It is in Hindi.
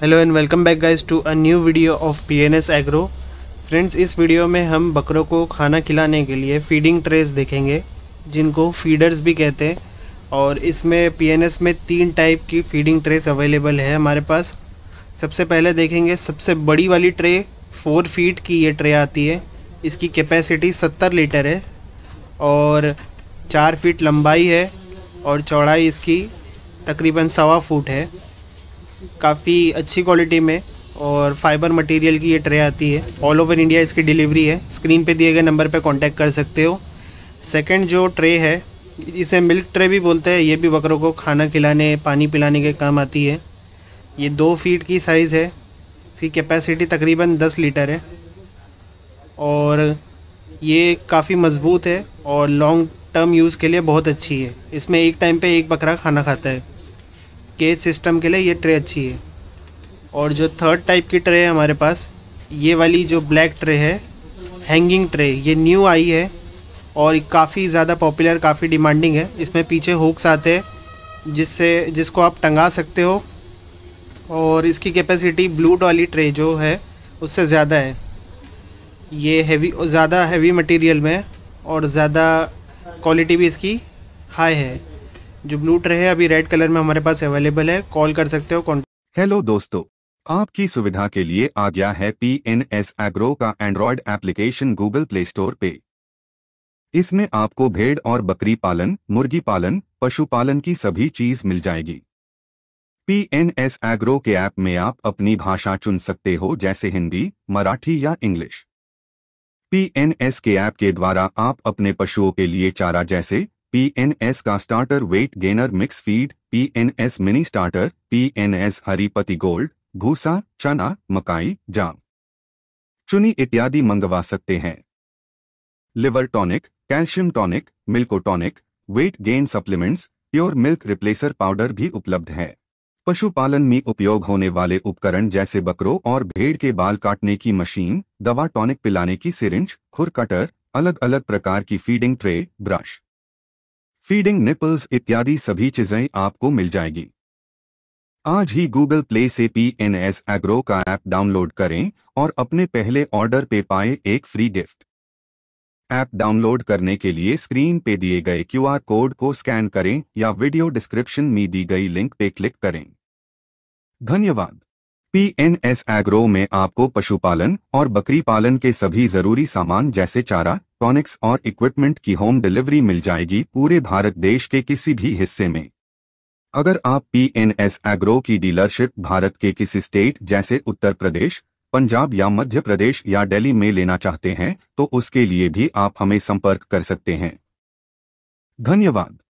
hello and welcome back guys to a new video of BNS agro friends इस वीडियो में हम बकरों को खाना खिलाने के लिए फीडिंग ट्रेस देखेंगे जिनको फीडर्स भी कहते हैं और इसमें पीएनएस में तीन टाइप की फीडिंग ट्रेस अवेलेबल है हमारे पास सबसे पहले देखेंगे सबसे बड़ी वाली ट्रे फोर फीट की ये ट्रे आती है इसकी कैपेसिटी सत्तर लीटर है और चार फीट लंबाई है और चौड़ाई इसकी तकरीबन सवा फुट है काफ़ी अच्छी क्वालिटी में और फाइबर मटेरियल की ये ट्रे आती है ऑल ओवर इंडिया इसकी डिलीवरी है स्क्रीन पे दिए गए नंबर पे कांटेक्ट कर सकते हो सेकंड जो ट्रे है इसे मिल्क ट्रे भी बोलते हैं ये भी बकरों को खाना खिलाने पानी पिलाने के काम आती है ये दो फीट की साइज़ है इसकी कैपेसिटी तकरीबन दस लीटर है और ये काफ़ी मज़बूत है और लॉन्ग टर्म यूज़ के लिए बहुत अच्छी है इसमें एक टाइम पे एक बकरा खाना खाता है केज सिस्टम के लिए ये ट्रे अच्छी है और जो थर्ड टाइप की ट्रे है हमारे पास ये वाली जो ब्लैक ट्रे है हैंगिंग ट्रे ये न्यू आई है और काफ़ी ज़्यादा पॉपुलर काफ़ी डिमांडिंग है इसमें पीछे हुक्स आते हैं जिससे जिसको आप टंगा सकते हो और इसकी कैपेसिटी ब्लू वाली ट्रे जो है उससे ज़्यादा है ये हैवी ज़्यादा हैवी मटेरियल में और ज़्यादा क्वालिटी भी इसकी हाई है जो ब्लू ट्रे है अभी रेड कलर में हमारे पास अवेलेबल है कॉल कर सकते हो कॉन्टेक्ट हेलो दोस्तों आपकी सुविधा के लिए आ गया है पी एन एस एग्रो का android application Google Play store पे इसमें आपको भेड़ और बकरी पालन मुर्गी पालन पशुपालन की सभी चीज मिल जाएगी पी एन एस एग्रो के ऐप में आप अपनी भाषा चुन सकते हो जैसे हिंदी मराठी या इंग्लिश पी एन एस के ऐप के द्वारा आप अपने पशुओं के लिए चारा जैसे पीएनएस का starter weight gainer mix feed PNS mini starter PNS हरीपति गोल्ड भूसा चना मकाई जाम चुनी इत्यादि मंगवा सकते हैं लिवर टॉनिक कैल्शियम टॉनिक मिल्कोटॉनिक weight gain supplements pure milk replacer powder भी उपलब्ध है पशुपालन में उपयोग होने वाले उपकरण जैसे बकरों और भेड़ के बाल काटने की मशीन दवा टॉनिक पिलाने की सिरिंज खुर कटर अलग अलग प्रकार की feeding tray brush feeding nipples इत्यादि सभी चीजें आपको मिल जाएगी आज ही गूगल प्ले से पी एन एस एग्रो का ऐप डाउनलोड करें और अपने पहले ऑर्डर पे पाए एक फ्री गिफ्ट ऐप डाउनलोड करने के लिए स्क्रीन पे दिए गए क्यूआर कोड को स्कैन करें या वीडियो डिस्क्रिप्शन में दी गई लिंक पे क्लिक करें धन्यवाद पीएनएस एग्रो में आपको पशुपालन और बकरी पालन के सभी जरूरी सामान जैसे चारा इलेक्ट्रॉनिक्स और इक्विपमेंट की होम डिलीवरी मिल जाएगी पूरे भारत देश के किसी भी हिस्से में अगर आप पीएनएस एग्रो की डीलरशिप भारत के किसी स्टेट जैसे उत्तर प्रदेश पंजाब या मध्य प्रदेश या दिल्ली में लेना चाहते हैं तो उसके लिए भी आप हमें संपर्क कर सकते हैं धन्यवाद